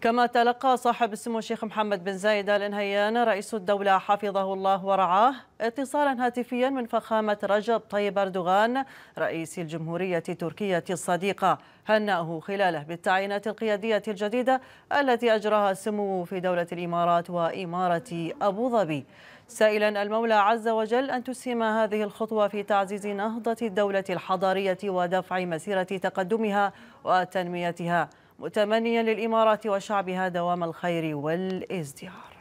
كما تلقى صاحب السمو الشيخ محمد بن زايد ال نهيان رئيس الدولة حفظه الله ورعاه اتصالا هاتفيا من فخامة رجب طيب أردوغان رئيس الجمهورية التركيه الصديقة هنأه خلاله بالتعيينات القيادية الجديدة التي أجراها السمو في دولة الإمارات وإمارة أبو ظبي سائلا المولى عز وجل أن تسهم هذه الخطوة في تعزيز نهضة الدولة الحضارية ودفع مسيرة تقدمها وتنميتها متمنيا للإمارات وشعبها دوام الخير والازدهار